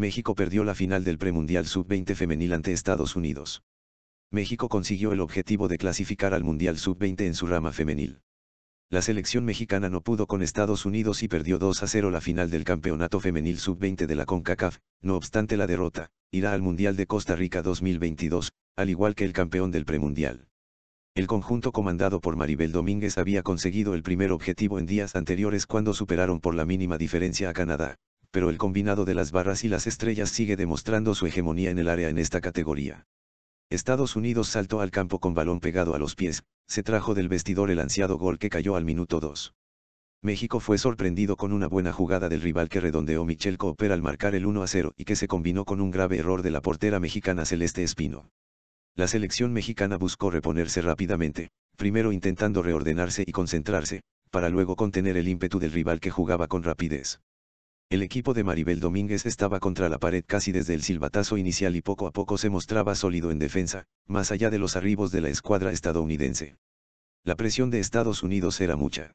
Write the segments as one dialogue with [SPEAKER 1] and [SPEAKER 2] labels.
[SPEAKER 1] México perdió la final del premundial sub-20 femenil ante Estados Unidos. México consiguió el objetivo de clasificar al Mundial Sub-20 en su rama femenil. La selección mexicana no pudo con Estados Unidos y perdió 2 a 0 la final del Campeonato Femenil Sub-20 de la CONCACAF, no obstante la derrota, irá al Mundial de Costa Rica 2022, al igual que el campeón del premundial. El conjunto comandado por Maribel Domínguez había conseguido el primer objetivo en días anteriores cuando superaron por la mínima diferencia a Canadá pero el combinado de las barras y las estrellas sigue demostrando su hegemonía en el área en esta categoría. Estados Unidos saltó al campo con balón pegado a los pies, se trajo del vestidor el ansiado gol que cayó al minuto 2. México fue sorprendido con una buena jugada del rival que redondeó Michel Cooper al marcar el 1 a 0 y que se combinó con un grave error de la portera mexicana Celeste Espino. La selección mexicana buscó reponerse rápidamente, primero intentando reordenarse y concentrarse, para luego contener el ímpetu del rival que jugaba con rapidez. El equipo de Maribel Domínguez estaba contra la pared casi desde el silbatazo inicial y poco a poco se mostraba sólido en defensa, más allá de los arribos de la escuadra estadounidense. La presión de Estados Unidos era mucha.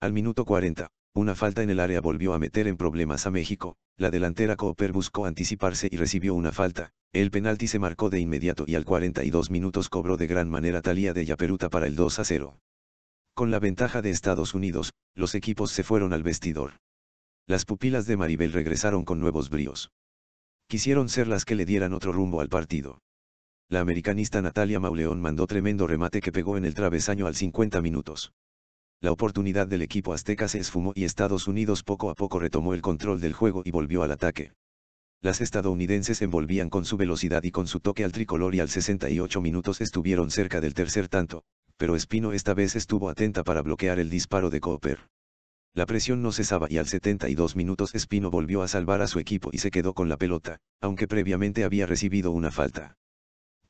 [SPEAKER 1] Al minuto 40, una falta en el área volvió a meter en problemas a México, la delantera Cooper buscó anticiparse y recibió una falta, el penalti se marcó de inmediato y al 42 minutos cobró de gran manera Talía de Yaperuta para el 2 a 0. Con la ventaja de Estados Unidos, los equipos se fueron al vestidor las pupilas de Maribel regresaron con nuevos bríos. Quisieron ser las que le dieran otro rumbo al partido. La americanista Natalia Mauleón mandó tremendo remate que pegó en el travesaño al 50 minutos. La oportunidad del equipo azteca se esfumó y Estados Unidos poco a poco retomó el control del juego y volvió al ataque. Las estadounidenses envolvían con su velocidad y con su toque al tricolor y al 68 minutos estuvieron cerca del tercer tanto, pero Espino esta vez estuvo atenta para bloquear el disparo de Cooper. La presión no cesaba y al 72 minutos Espino volvió a salvar a su equipo y se quedó con la pelota, aunque previamente había recibido una falta.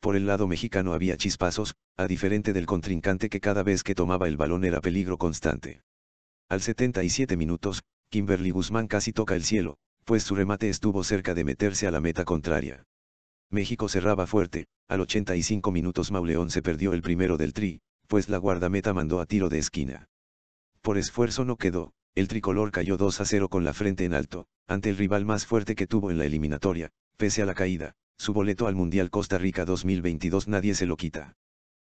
[SPEAKER 1] Por el lado mexicano había chispazos, a diferente del contrincante que cada vez que tomaba el balón era peligro constante. Al 77 minutos, Kimberly Guzmán casi toca el cielo, pues su remate estuvo cerca de meterse a la meta contraria. México cerraba fuerte, al 85 minutos Mauleón se perdió el primero del tri, pues la guardameta mandó a tiro de esquina. Por esfuerzo no quedó, el tricolor cayó 2 a 0 con la frente en alto, ante el rival más fuerte que tuvo en la eliminatoria, pese a la caída, su boleto al Mundial Costa Rica 2022 nadie se lo quita.